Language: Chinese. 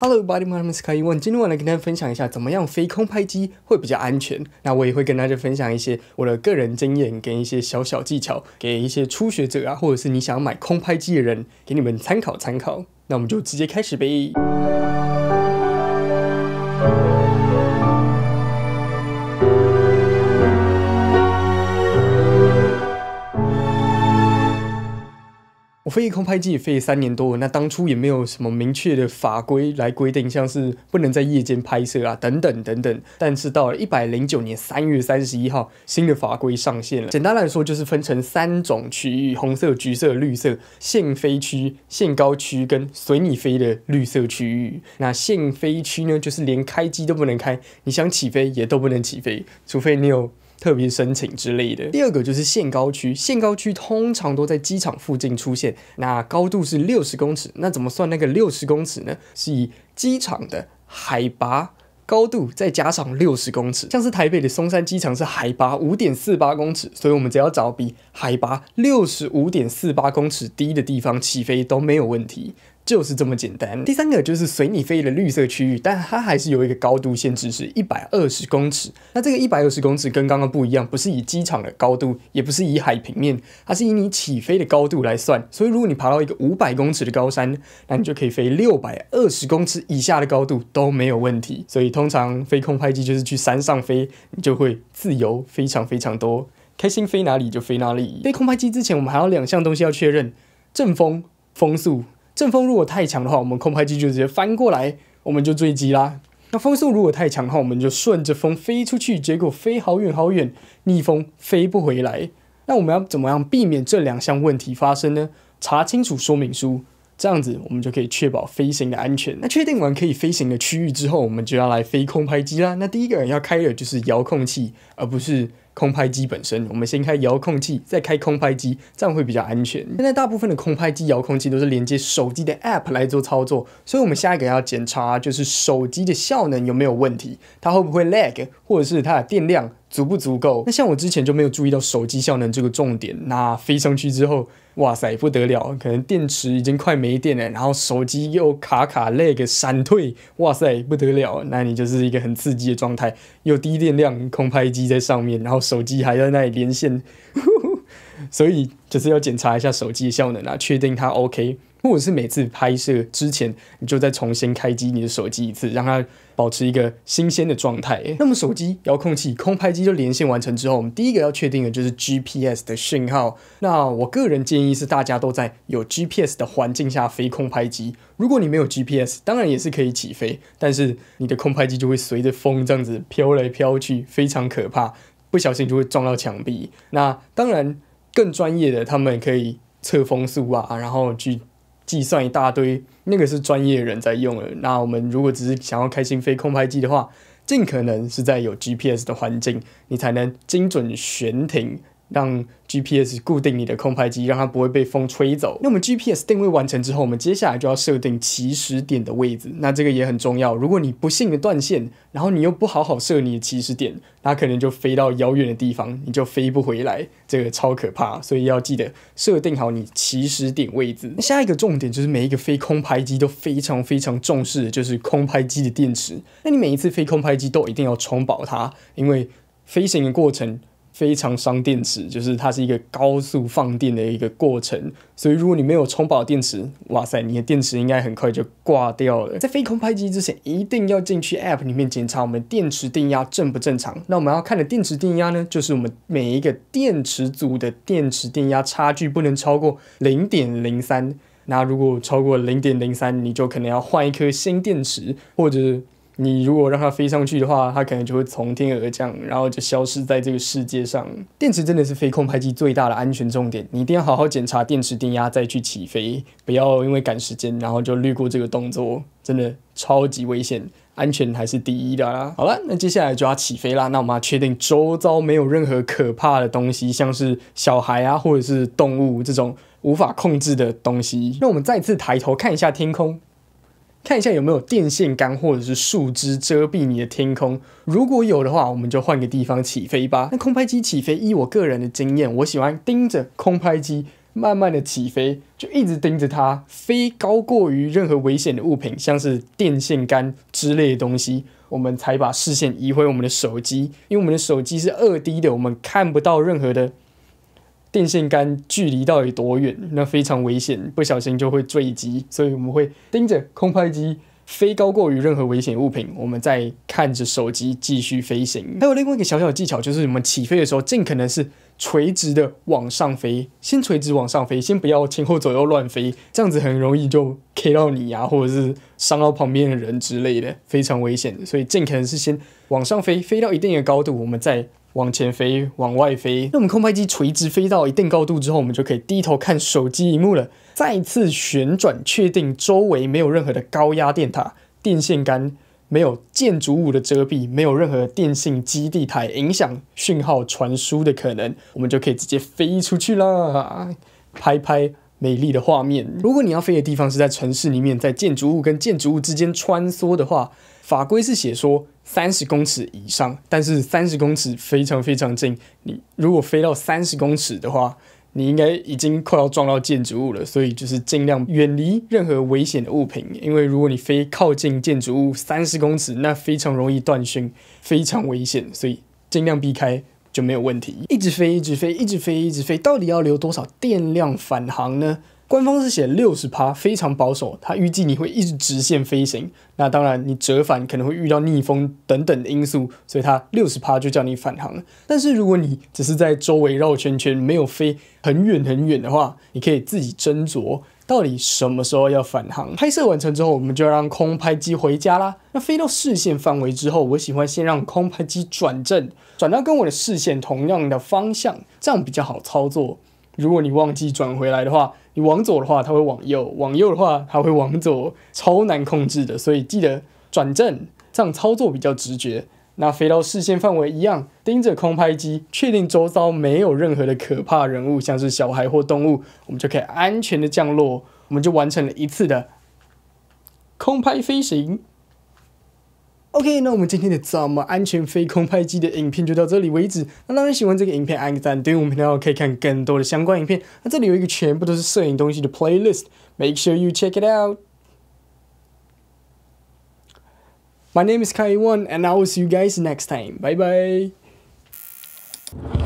Hello, body m o n e m e n t s One，今天我来跟大家分享一下，怎么样飞空拍机会比较安全？那我也会跟大家分享一些我的个人经验跟一些小小技巧，给一些初学者啊，或者是你想要买空拍机的人，给你们参考参考。那我们就直接开始呗。飞空拍机也飞了三年多，那当初也没有什么明确的法规来规定，像是不能在夜间拍摄啊，等等等等。但是到了一百零九年三月三十一号，新的法规上线了。简单来说，就是分成三种区域：红色、橘色、绿色。限飞区、限高区跟随你飞的绿色区域。那限飞区呢，就是连开机都不能开，你想起飞也都不能起飞，除非你有。特别申请之类的。第二个就是限高区，限高区通常都在机场附近出现。那高度是六十公尺，那怎么算那个六十公尺呢？是以机场的海拔高度再加上六十公尺。像是台北的松山机场是海拔五点四八公尺，所以我们只要找比海拔六十五点四八公尺低的地方起飞都没有问题。就是这么简单。第三个就是随你飞的绿色区域，但它还是有一个高度限制，是一百二十公尺。那这个一百二十公尺跟刚刚不一样，不是以机场的高度，也不是以海平面，它是以你起飞的高度来算。所以如果你爬到一个五百公尺的高山，那你就可以飞六百二十公尺以下的高度都没有问题。所以通常飞空拍机就是去山上飞，你就会自由非常非常多，开心飞哪里就飞哪里。飞空拍机之前，我们还有两项东西要确认：阵风风速。阵风如果太强的话，我们空拍机就直接翻过来，我们就坠机啦。那风速如果太强的话，我们就顺着风飞出去，结果飞好远好远，逆风飞不回来。那我们要怎么样避免这两项问题发生呢？查清楚说明书，这样子我们就可以确保飞行的安全。那确定完可以飞行的区域之后，我们就要来飞空拍机啦。那第一个人要开的就是遥控器，而不是。空拍机本身，我们先开遥控器，再开空拍机，这样会比较安全。现在大部分的空拍机遥控器都是连接手机的 App 来做操作，所以我们下一个要检查就是手机的效能有没有问题，它会不会 lag，或者是它的电量足不足够？那像我之前就没有注意到手机效能这个重点，那飞上去之后，哇塞不得了，可能电池已经快没电了，然后手机又卡卡 lag 闪退，哇塞不得了，那你就是一个很刺激的状态，又低电量，空拍机在上面，然后。手机还在那里连线，所以就是要检查一下手机的效能啊，确定它 OK，或者是每次拍摄之前你就再重新开机你的手机一次，让它保持一个新鲜的状态。那么手机、遥控器、空拍机就连线完成之后，我们第一个要确定的就是 GPS 的讯号。那我个人建议是大家都在有 GPS 的环境下飞空拍机。如果你没有 GPS，当然也是可以起飞，但是你的空拍机就会随着风这样子飘来飘去，非常可怕。不小心就会撞到墙壁。那当然，更专业的他们可以测风速啊，然后去计算一大堆，那个是专业人在用的。那我们如果只是想要开心飞空拍机的话，尽可能是在有 GPS 的环境，你才能精准悬停。让 GPS 固定你的空拍机，让它不会被风吹走。那我们 GPS 定位完成之后，我们接下来就要设定起始点的位置。那这个也很重要。如果你不幸的断线，然后你又不好好设你的起始点，那可能就飞到遥远的地方，你就飞不回来，这个超可怕。所以要记得设定好你起始点位置。下一个重点就是每一个飞空拍机都非常非常重视的就是空拍机的电池。那你每一次飞空拍机都一定要充饱它，因为飞行的过程。非常伤电池，就是它是一个高速放电的一个过程，所以如果你没有充饱电池，哇塞，你的电池应该很快就挂掉了。在飞空拍机之前，一定要进去 App 里面检查我们电池电压正不正常。那我们要看的电池电压呢，就是我们每一个电池组的电池电压差距不能超过零点零三。那如果超过零点零三，你就可能要换一颗新电池，或者。你如果让它飞上去的话，它可能就会从天而降，然后就消失在这个世界上。电池真的是飞控拍机最大的安全重点，你一定要好好检查电池电压再去起飞，不要因为赶时间，然后就略过这个动作，真的超级危险，安全还是第一的啦。好了，那接下来就要起飞啦。那我们要确定周遭没有任何可怕的东西，像是小孩啊，或者是动物这种无法控制的东西。那我们再次抬头看一下天空。看一下有没有电线杆或者是树枝遮蔽你的天空，如果有的话，我们就换个地方起飞吧。那空拍机起飞，依我个人的经验，我喜欢盯着空拍机慢慢的起飞，就一直盯着它，飞高过于任何危险的物品，像是电线杆之类的东西，我们才把视线移回我们的手机，因为我们的手机是二 D 的，我们看不到任何的。电线杆距离到底多远？那非常危险，不小心就会坠机。所以我们会盯着空拍机飞高过于任何危险物品，我们再看着手机继续飞行。还有另外一个小小的技巧，就是我们起飞的时候，尽可能是垂直的往上飞，先垂直往上飞，先不要前后左右乱飞，这样子很容易就 K 到你啊，或者是伤到旁边的人之类的，非常危险。所以尽可能是先往上飞，飞到一定的高度，我们再。往前飞，往外飞。那我们空拍机垂直飞到一定高度之后，我们就可以低头看手机荧幕了。再次旋转，确定周围没有任何的高压电塔、电线杆，没有建筑物的遮蔽，没有任何电信基地台影响讯号传输的可能，我们就可以直接飞出去啦！拍拍。美丽的画面。如果你要飞的地方是在城市里面，在建筑物跟建筑物之间穿梭的话，法规是写说三十公尺以上。但是三十公尺非常非常近，你如果飞到三十公尺的话，你应该已经快要撞到建筑物了。所以就是尽量远离任何危险的物品，因为如果你飞靠近建筑物三十公尺，那非常容易断讯，非常危险，所以尽量避开。就没有问题，一直飞，一直飞，一直飞，一直飞，到底要留多少电量返航呢？官方是写六十趴，非常保守，它预计你会一直直线飞行。那当然，你折返可能会遇到逆风等等的因素，所以它六十趴就叫你返航了。但是如果你只是在周围绕圈圈，没有飞很远很远的话，你可以自己斟酌。到底什么时候要返航？拍摄完成之后，我们就让空拍机回家啦。那飞到视线范围之后，我喜欢先让空拍机转正，转到跟我的视线同样的方向，这样比较好操作。如果你忘记转回来的话，你往左的话它会往右，往右的话它会往左，超难控制的。所以记得转正，这样操作比较直觉。那飞到视线范围一样，盯着空拍机，确定周遭没有任何的可怕人物，像是小孩或动物，我们就可以安全的降落，我们就完成了一次的空拍飞行。OK，那我们今天的怎么安全飞空拍机的影片就到这里为止。那当然喜欢这个影片按个赞，阅我们频道可以看更多的相关影片。那这里有一个全部都是摄影东西的 playlist，make sure you check it out。My name is Kai Won and I will see you guys next time. Bye bye.